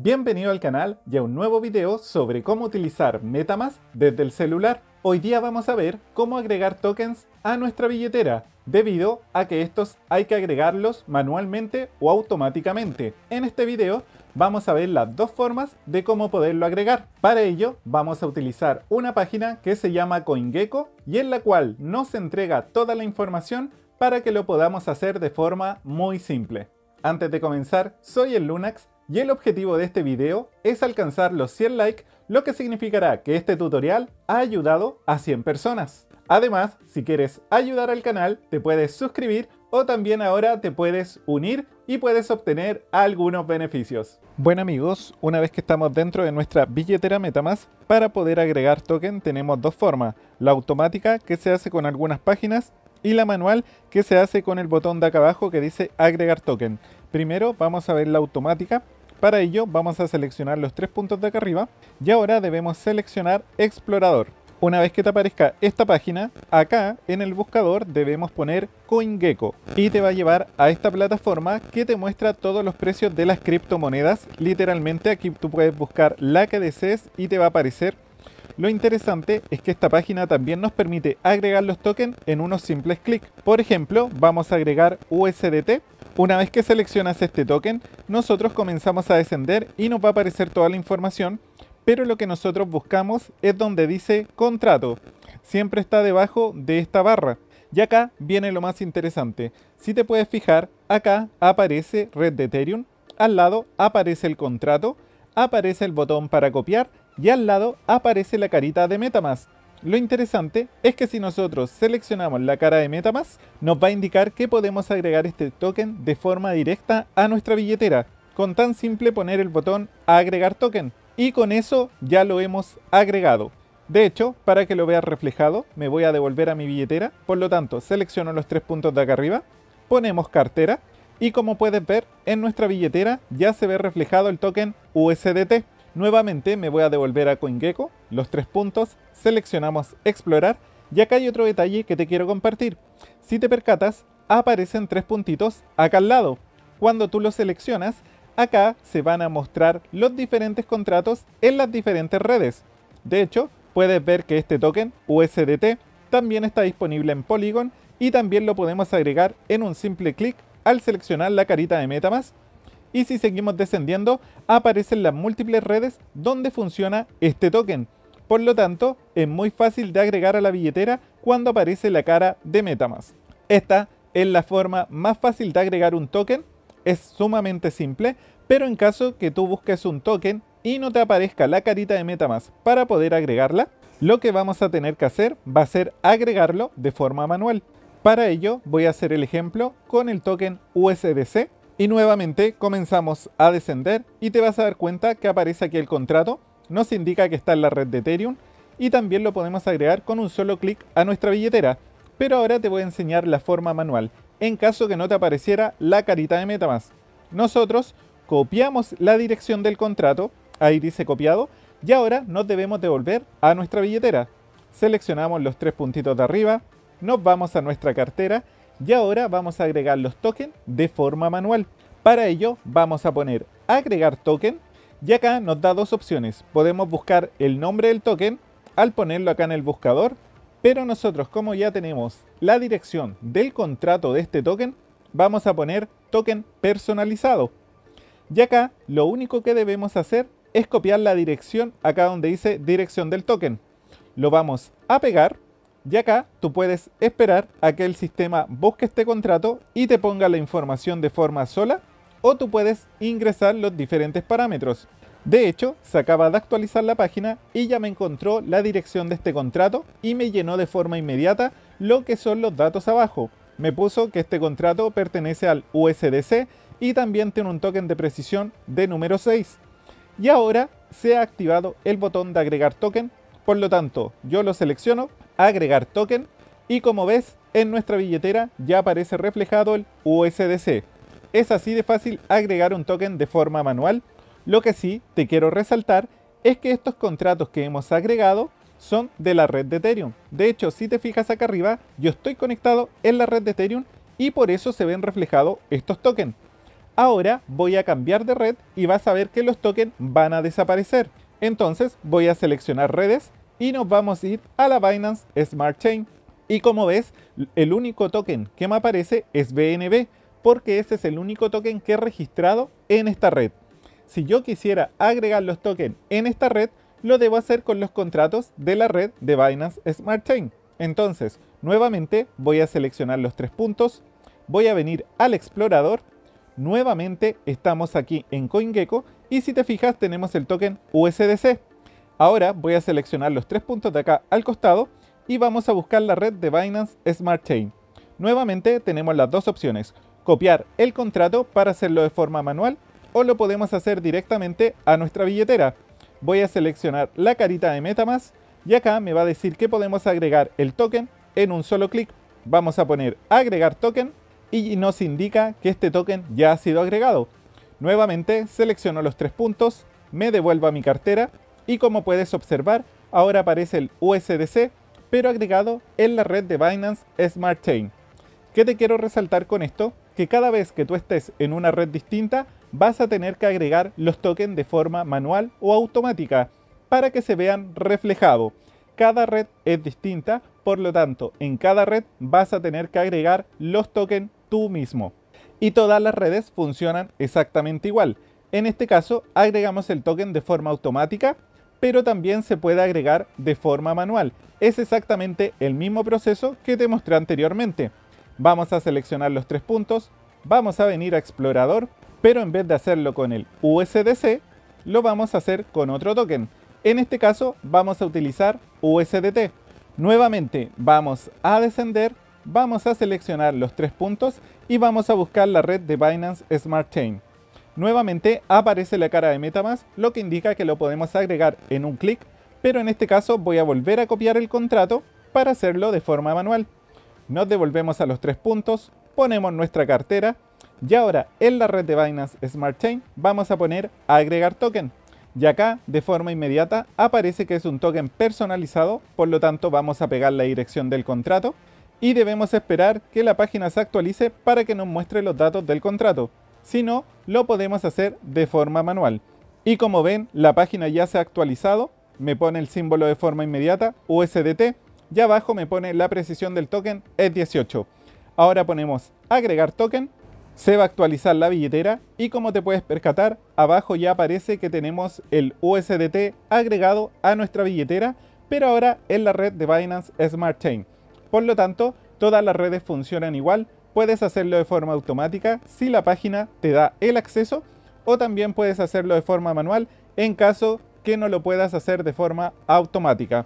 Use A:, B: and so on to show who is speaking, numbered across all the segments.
A: Bienvenido al canal y a un nuevo video sobre cómo utilizar Metamask desde el celular. Hoy día vamos a ver cómo agregar tokens a nuestra billetera, debido a que estos hay que agregarlos manualmente o automáticamente. En este video vamos a ver las dos formas de cómo poderlo agregar. Para ello vamos a utilizar una página que se llama CoinGecko y en la cual nos entrega toda la información para que lo podamos hacer de forma muy simple. Antes de comenzar, soy el Lunax y el objetivo de este video es alcanzar los 100 likes, lo que significará que este tutorial ha ayudado a 100 personas. Además, si quieres ayudar al canal, te puedes suscribir o también ahora te puedes unir y puedes obtener algunos beneficios. Bueno amigos, una vez que estamos dentro de nuestra billetera Metamask, para poder agregar token tenemos dos formas, la automática que se hace con algunas páginas y la manual que se hace con el botón de acá abajo que dice agregar token. Primero vamos a ver la automática para ello vamos a seleccionar los tres puntos de acá arriba y ahora debemos seleccionar Explorador. Una vez que te aparezca esta página, acá en el buscador debemos poner CoinGecko y te va a llevar a esta plataforma que te muestra todos los precios de las criptomonedas. Literalmente aquí tú puedes buscar la que desees y te va a aparecer lo interesante es que esta página también nos permite agregar los tokens en unos simples clics. Por ejemplo, vamos a agregar USDT. Una vez que seleccionas este token, nosotros comenzamos a descender y nos va a aparecer toda la información, pero lo que nosotros buscamos es donde dice contrato. Siempre está debajo de esta barra. Y acá viene lo más interesante. Si te puedes fijar, acá aparece Red de Ethereum, al lado aparece el contrato, aparece el botón para copiar y al lado aparece la carita de Metamask. Lo interesante es que si nosotros seleccionamos la cara de Metamask, nos va a indicar que podemos agregar este token de forma directa a nuestra billetera, con tan simple poner el botón agregar token. Y con eso ya lo hemos agregado. De hecho, para que lo veas reflejado, me voy a devolver a mi billetera, por lo tanto selecciono los tres puntos de acá arriba, ponemos cartera y como puedes ver en nuestra billetera ya se ve reflejado el token USDT. Nuevamente me voy a devolver a CoinGecko, los tres puntos, seleccionamos explorar y acá hay otro detalle que te quiero compartir. Si te percatas, aparecen tres puntitos acá al lado. Cuando tú los seleccionas, acá se van a mostrar los diferentes contratos en las diferentes redes. De hecho, puedes ver que este token USDT también está disponible en Polygon y también lo podemos agregar en un simple clic al seleccionar la carita de MetaMask y si seguimos descendiendo, aparecen las múltiples redes donde funciona este token. Por lo tanto, es muy fácil de agregar a la billetera cuando aparece la cara de Metamask. Esta es la forma más fácil de agregar un token, es sumamente simple, pero en caso que tú busques un token y no te aparezca la carita de Metamask para poder agregarla, lo que vamos a tener que hacer va a ser agregarlo de forma manual. Para ello voy a hacer el ejemplo con el token USDC y nuevamente comenzamos a descender y te vas a dar cuenta que aparece aquí el contrato, nos indica que está en la red de Ethereum y también lo podemos agregar con un solo clic a nuestra billetera. Pero ahora te voy a enseñar la forma manual, en caso que no te apareciera la carita de Metamask. Nosotros copiamos la dirección del contrato, ahí dice copiado, y ahora nos debemos devolver a nuestra billetera. Seleccionamos los tres puntitos de arriba, nos vamos a nuestra cartera y ahora vamos a agregar los tokens de forma manual. Para ello vamos a poner agregar token y acá nos da dos opciones. Podemos buscar el nombre del token al ponerlo acá en el buscador, pero nosotros como ya tenemos la dirección del contrato de este token, vamos a poner token personalizado. Y acá lo único que debemos hacer es copiar la dirección acá donde dice dirección del token. Lo vamos a pegar y acá tú puedes esperar a que el sistema busque este contrato y te ponga la información de forma sola o tú puedes ingresar los diferentes parámetros. De hecho, se acaba de actualizar la página y ya me encontró la dirección de este contrato y me llenó de forma inmediata lo que son los datos abajo. Me puso que este contrato pertenece al USDC y también tiene un token de precisión de número 6. Y ahora se ha activado el botón de agregar token, por lo tanto yo lo selecciono agregar token y como ves en nuestra billetera ya aparece reflejado el USDC. Es así de fácil agregar un token de forma manual. Lo que sí te quiero resaltar es que estos contratos que hemos agregado son de la red de Ethereum. De hecho, si te fijas acá arriba, yo estoy conectado en la red de Ethereum y por eso se ven reflejados estos tokens. Ahora voy a cambiar de red y vas a ver que los tokens van a desaparecer. Entonces voy a seleccionar redes y nos vamos a ir a la Binance Smart Chain. Y como ves, el único token que me aparece es BNB, porque ese es el único token que he registrado en esta red. Si yo quisiera agregar los tokens en esta red, lo debo hacer con los contratos de la red de Binance Smart Chain. Entonces, nuevamente voy a seleccionar los tres puntos, voy a venir al explorador, nuevamente estamos aquí en CoinGecko y si te fijas tenemos el token USDC. Ahora voy a seleccionar los tres puntos de acá al costado y vamos a buscar la red de Binance Smart Chain. Nuevamente tenemos las dos opciones, copiar el contrato para hacerlo de forma manual o lo podemos hacer directamente a nuestra billetera. Voy a seleccionar la carita de Metamask y acá me va a decir que podemos agregar el token en un solo clic. Vamos a poner agregar token y nos indica que este token ya ha sido agregado. Nuevamente selecciono los tres puntos, me devuelvo a mi cartera y como puedes observar, ahora aparece el USDC, pero agregado en la red de Binance Smart Chain. ¿Qué te quiero resaltar con esto? Que cada vez que tú estés en una red distinta, vas a tener que agregar los tokens de forma manual o automática para que se vean reflejados. Cada red es distinta, por lo tanto, en cada red vas a tener que agregar los tokens tú mismo. Y todas las redes funcionan exactamente igual. En este caso, agregamos el token de forma automática pero también se puede agregar de forma manual. Es exactamente el mismo proceso que te mostré anteriormente. Vamos a seleccionar los tres puntos, vamos a venir a explorador, pero en vez de hacerlo con el USDC, lo vamos a hacer con otro token. En este caso vamos a utilizar USDT. Nuevamente vamos a descender, vamos a seleccionar los tres puntos y vamos a buscar la red de Binance Smart Chain. Nuevamente aparece la cara de MetaMask, lo que indica que lo podemos agregar en un clic, pero en este caso voy a volver a copiar el contrato para hacerlo de forma manual. Nos devolvemos a los tres puntos, ponemos nuestra cartera y ahora en la red de Binance Smart Chain vamos a poner agregar token. Y acá de forma inmediata aparece que es un token personalizado, por lo tanto vamos a pegar la dirección del contrato y debemos esperar que la página se actualice para que nos muestre los datos del contrato si no lo podemos hacer de forma manual. Y como ven, la página ya se ha actualizado, me pone el símbolo de forma inmediata USDT y abajo me pone la precisión del token es 18. Ahora ponemos agregar token, se va a actualizar la billetera y como te puedes percatar, abajo ya aparece que tenemos el USDT agregado a nuestra billetera, pero ahora en la red de Binance Smart Chain. Por lo tanto, todas las redes funcionan igual, puedes hacerlo de forma automática si la página te da el acceso o también puedes hacerlo de forma manual en caso que no lo puedas hacer de forma automática.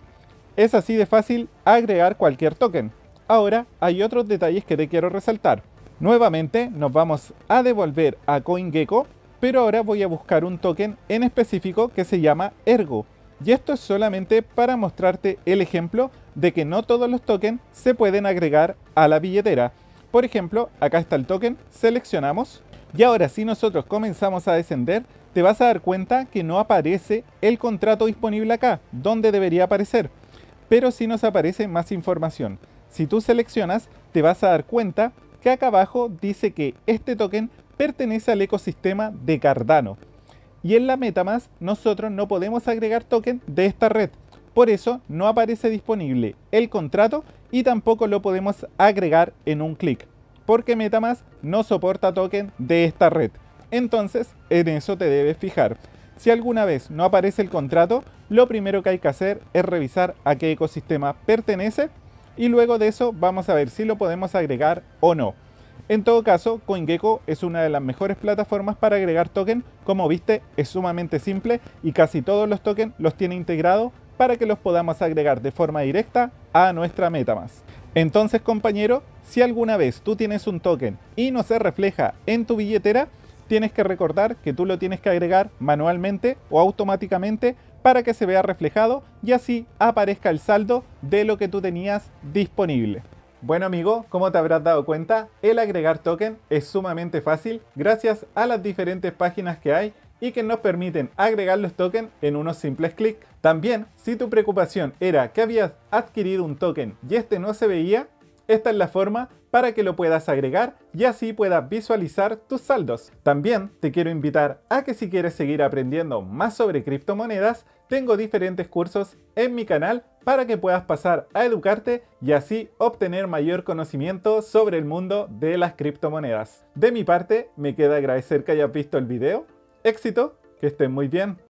A: Es así de fácil agregar cualquier token. Ahora hay otros detalles que te quiero resaltar. Nuevamente nos vamos a devolver a CoinGecko, pero ahora voy a buscar un token en específico que se llama Ergo. Y esto es solamente para mostrarte el ejemplo de que no todos los tokens se pueden agregar a la billetera. Por ejemplo, acá está el token, seleccionamos y ahora si nosotros comenzamos a descender, te vas a dar cuenta que no aparece el contrato disponible acá, donde debería aparecer, pero sí nos aparece más información. Si tú seleccionas, te vas a dar cuenta que acá abajo dice que este token pertenece al ecosistema de Cardano. Y en la MetaMask nosotros no podemos agregar token de esta red, por eso no aparece disponible el contrato y tampoco lo podemos agregar en un clic, porque Metamask no soporta token de esta red. Entonces, en eso te debes fijar. Si alguna vez no aparece el contrato, lo primero que hay que hacer es revisar a qué ecosistema pertenece y luego de eso vamos a ver si lo podemos agregar o no. En todo caso, CoinGecko es una de las mejores plataformas para agregar token. Como viste, es sumamente simple y casi todos los tokens los tiene integrado para que los podamos agregar de forma directa a nuestra MetaMask. Entonces compañero, si alguna vez tú tienes un token y no se refleja en tu billetera, tienes que recordar que tú lo tienes que agregar manualmente o automáticamente para que se vea reflejado y así aparezca el saldo de lo que tú tenías disponible. Bueno amigo, como te habrás dado cuenta, el agregar token es sumamente fácil gracias a las diferentes páginas que hay y que nos permiten agregar los tokens en unos simples clics. También, si tu preocupación era que habías adquirido un token y este no se veía, esta es la forma para que lo puedas agregar y así puedas visualizar tus saldos. También te quiero invitar a que si quieres seguir aprendiendo más sobre criptomonedas, tengo diferentes cursos en mi canal para que puedas pasar a educarte y así obtener mayor conocimiento sobre el mundo de las criptomonedas. De mi parte, me queda agradecer que hayas visto el video, éxito, que estén muy bien.